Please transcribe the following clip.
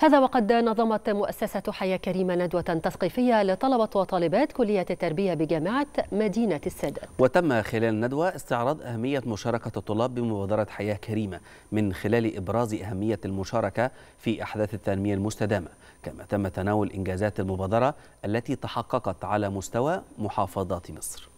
هذا وقد نظمت مؤسسة حياة كريمة ندوة تثقيفية لطلبة وطالبات كلية التربية بجامعة مدينة السادات وتم خلال الندوة استعراض أهمية مشاركة الطلاب بمبادرة حياة كريمة من خلال إبراز أهمية المشاركة في أحداث التنمية المستدامة كما تم تناول إنجازات المبادرة التي تحققت على مستوى محافظات مصر